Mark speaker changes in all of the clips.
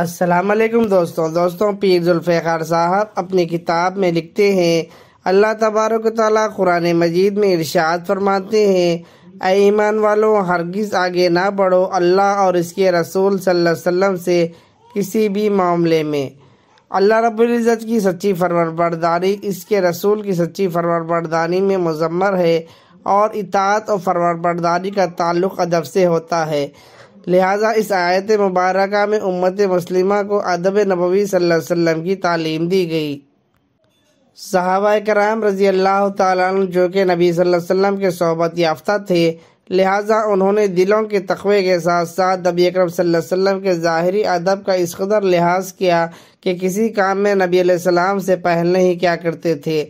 Speaker 1: असलकम दोस्तों दोस्तों पीर जुल्फ़ार साहब अपनी किताब में लिखते हैं अल्लाह तबारक ताली कुरान मजीद में इरशाद फरमाते हैं ईमान वालों हरगिज़ आगे ना बढ़ो अल्लाह और इसके रसूल सल्लल्लाहु अलैहि वसल्लम से किसी भी मामले में अल्लाह रब्ज़त की सच्ची फरवरबरदारी इसके रसूल की सच्ची फरवरबरदारी में मजम्मर है और इतात और फरवरबरदारी का ताल्लुक़ अदब से होता है लिहाजा इस आयत मुबारक में उम्मत मुस्लिमा को अदब नबवी वसल्लम की तालीम दी गई सहाबा कराम रजी अल्लाह तु जो कि नबी वसल्लम के सोबत याफ्ता थे लिहाजा उन्होंने दिलों के तखबे के साथ साथ नबी अक्रम वसल्लम के ज़ाहरी अदब का इस कदर लिहाज किया कि किसी काम में नबी आसमाम से पहले ही क्या करते थे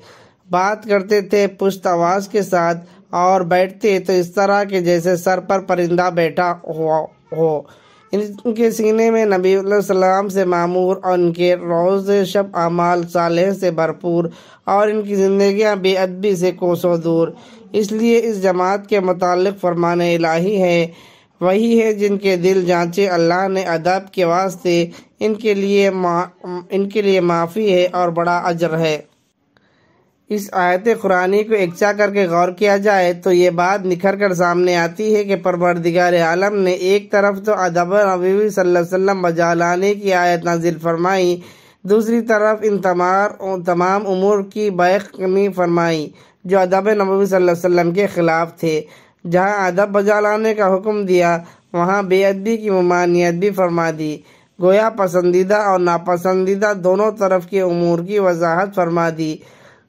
Speaker 1: बात करते थे पुश्त आवाज़ के साथ और बैठते तो इस तरह के जैसे सर पर परिंदा बैठा हुआ हो इनके सीने में नबी सलाम से मामूर और इनके रोज़ शब अमाल साले से भरपूर और इनकी ज़िंदियाँ बेअदबी से कोसों दूर इसलिए इस जमात के मतलब फरमान इलाही है वही है जिनके दिल जांचे अल्लाह ने अदब के वास्ते इनके लिए मा, इनके लिए माफ़ी है और बड़ा अजर है इस आयत कुरानी को एकचा करके गौर किया जाए तो ये बात निखर कर सामने आती है कि परवरदिगार आलम ने एक तरफ तो अदब नबी वसल्लम बजा लाने की आयत नाजिल फरमाई दूसरी तरफ इन तमार तमाम उमूर की बैकमी फरमाई जो अदब नबी वसल्लम के ख़िलाफ़ थे जहाँ अदब बजा लाने का हुक्म दिया वहाँ बेअदबी की ममानियत भी फरमा दी गोया पसंदीदा और नापसंदीदा दोनों तरफ के अमूर की वजाहत फरमा दी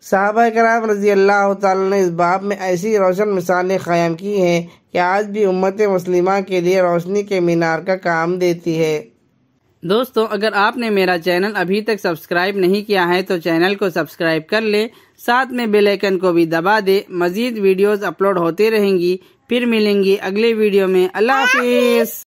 Speaker 1: साहब कराम रजी अल्लाह ने इस बाब में ऐसी रोशन मिसालें क़ायम की हैं कि आज भी उम्मत मुस्लिमा के लिए रोशनी के मीनार का काम देती है
Speaker 2: दोस्तों अगर आपने मेरा चैनल अभी तक सब्सक्राइब नहीं किया है तो चैनल को सब्सक्राइब कर ले साथ में बेल आइकन को भी दबा दे मज़ीद वीडियोस अपलोड होती रहेंगी फिर मिलेंगी अगले वीडियो में अल्लाह हाफिज़